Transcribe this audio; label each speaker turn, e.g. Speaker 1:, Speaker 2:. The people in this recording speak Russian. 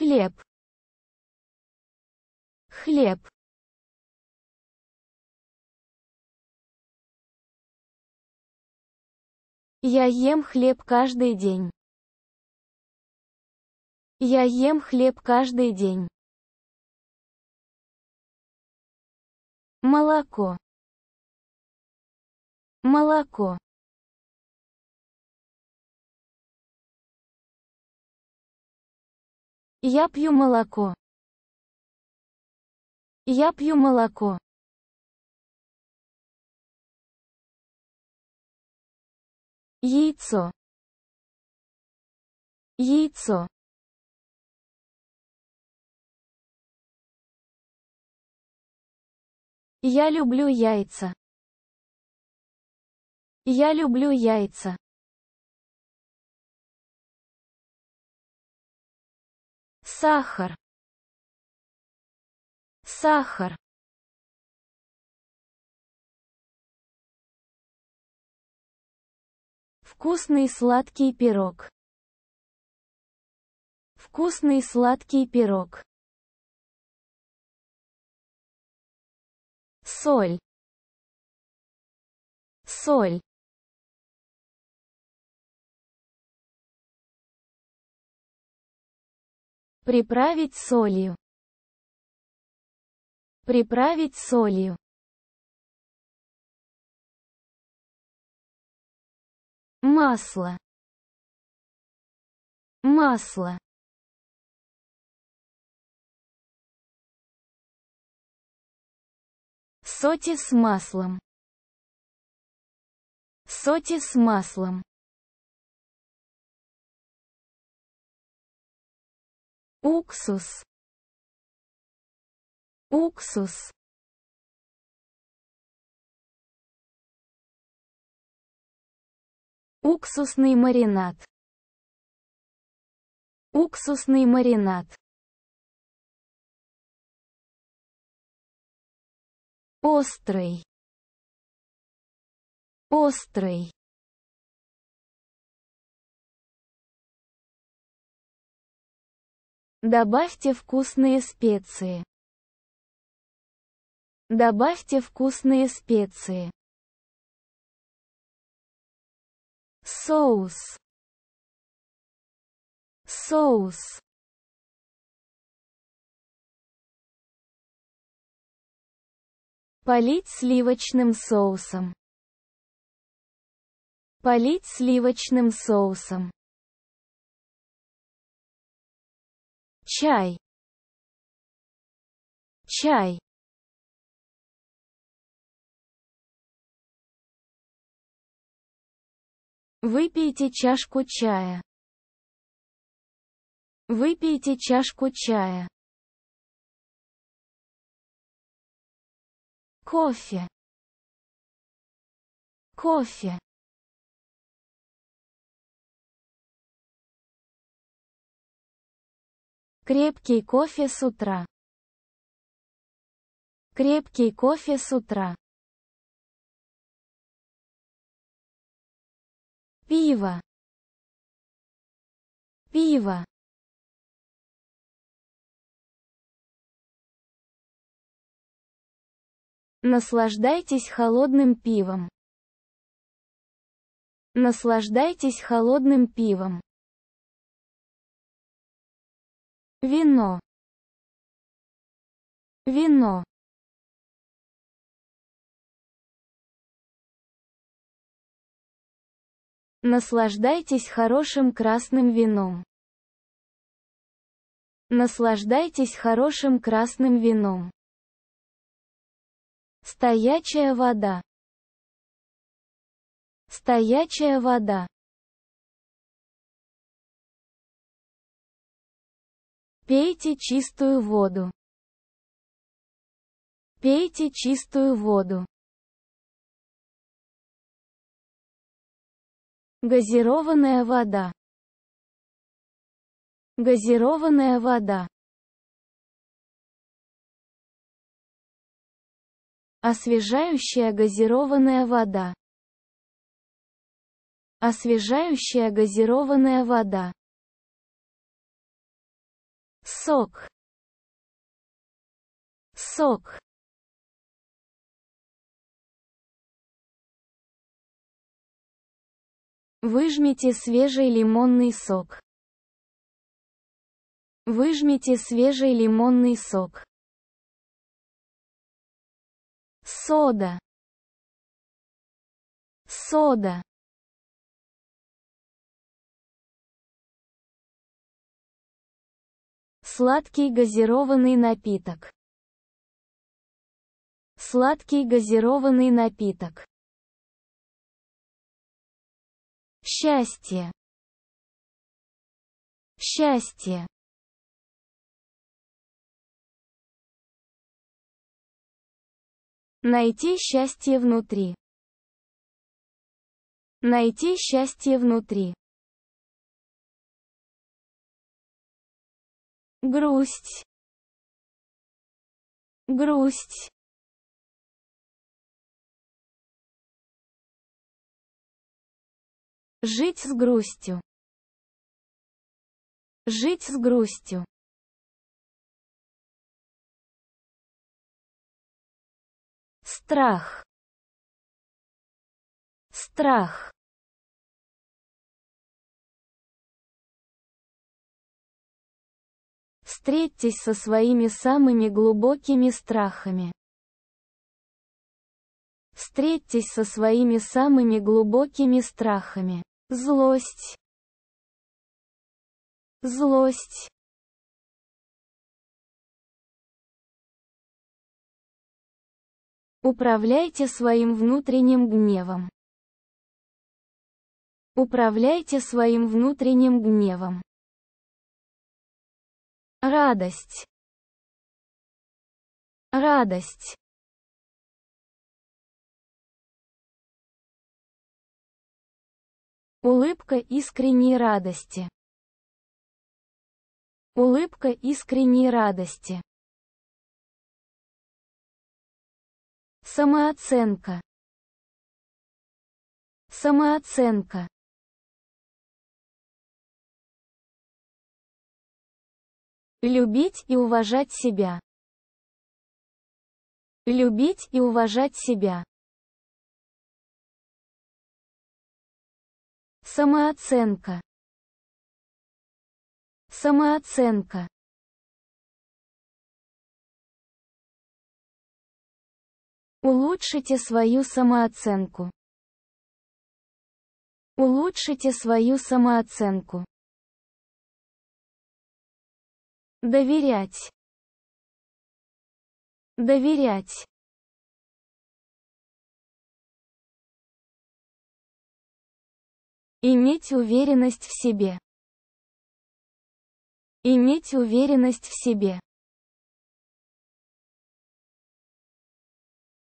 Speaker 1: хлеб хлеб Я ем хлеб каждый день. Я ем хлеб каждый день. Молоко. Молоко. Я пью молоко. Я пью молоко. Яйцо. Яйцо. Я люблю яйца. Я люблю яйца. сахар сахар вкусный сладкий пирог вкусный сладкий пирог соль соль Приправить солью. Приправить солью. Масло. Масло. Соти с маслом. Соти с маслом. уксус уксус уксусный маринад уксусный маринад острый острый Добавьте вкусные специи. Добавьте вкусные специи. Соус. Соус. Полить сливочным соусом. Полить сливочным соусом. чай чай Выпейте чашку чая. Выпейте чашку чая. Кофе. Кофе. Крепкий кофе с утра. Крепкий кофе с утра. Пиво. Пиво. Наслаждайтесь холодным пивом. Наслаждайтесь холодным пивом. вино вино Наслаждайтесь хорошим красным вином. Наслаждайтесь хорошим красным вином. Стоячая вода. Стоячая вода. Пейте чистую воду. Пейте чистую воду. Газированная вода. Газированная вода. Освежающая газированная вода. Освежающая газированная вода сок сок Выжмите свежий лимонный сок. Выжмите свежий лимонный сок. Сода. Сода. Сладкий газированный напиток. Сладкий газированный напиток. Счастье. Счастье. Найти счастье внутри. Найти счастье внутри. грусть грусть жить с грустью жить с грустью страх страх Встретьтесь со своими самыми глубокими страхами. Встретьтесь со своими самыми глубокими страхами. Злость. Злость. Управляйте своим внутренним гневом. Управляйте своим внутренним гневом радость радость улыбка искренней радости улыбка искренней радости самооценка самооценка Любить и уважать себя. Любить и уважать себя. Самооценка. Самооценка. Улучшите свою самооценку. Улучшите свою самооценку доверять доверять иметь уверенность в себе иметь уверенность в себе